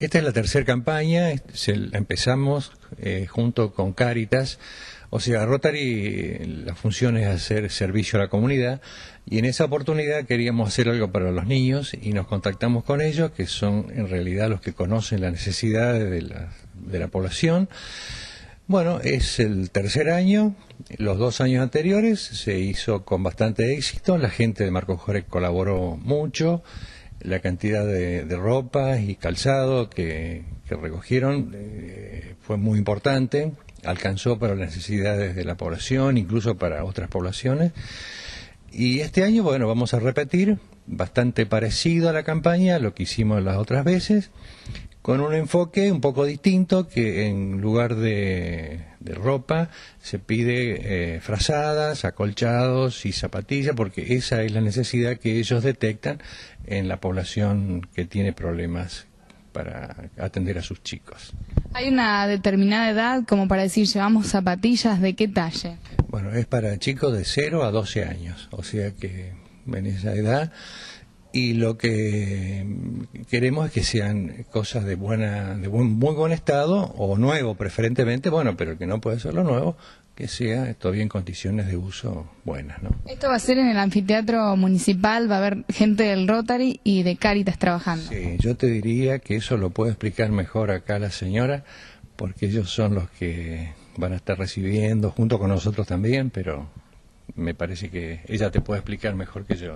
Esta es la tercera campaña, empezamos eh, junto con Caritas, O sea, Rotary, la función es hacer servicio a la comunidad y en esa oportunidad queríamos hacer algo para los niños y nos contactamos con ellos, que son en realidad los que conocen las necesidades de la, población. Bueno, es el tercer año, los dos años anteriores se hizo con bastante éxito, la gente de Marcos Jorge colaboró mucho la cantidad de, de ropa y calzado que, recogieron eh, fue muy importante, alcanzó para las necesidades de la población, incluso para otras poblaciones. Y este año, bueno, vamos a repetir, bastante parecido a la campaña, lo que hicimos las otras veces, con un enfoque un poco distinto que en lugar de, ropa se pide eh, frazadas, acolchados y zapatillas porque esa es la necesidad que ellos detectan en la población que tiene problemas para atender a sus chicos. ¿Hay una determinada edad como para decir llevamos zapatillas de qué talle? Bueno, es para chicos de 0 a 12 años, o sea que en esa edad y lo que queremos es que sean cosas de buena de buen, muy buen estado o nuevo preferentemente bueno pero que no puede ser lo nuevo que sea todavía en condiciones de uso buenas ¿no? esto va a ser en el anfiteatro municipal va a haber gente del Rotary y de Caritas trabajando sí yo te diría que eso lo puede explicar mejor acá la señora porque ellos son los que van a estar recibiendo junto con nosotros también pero me parece que ella te puede explicar mejor que yo.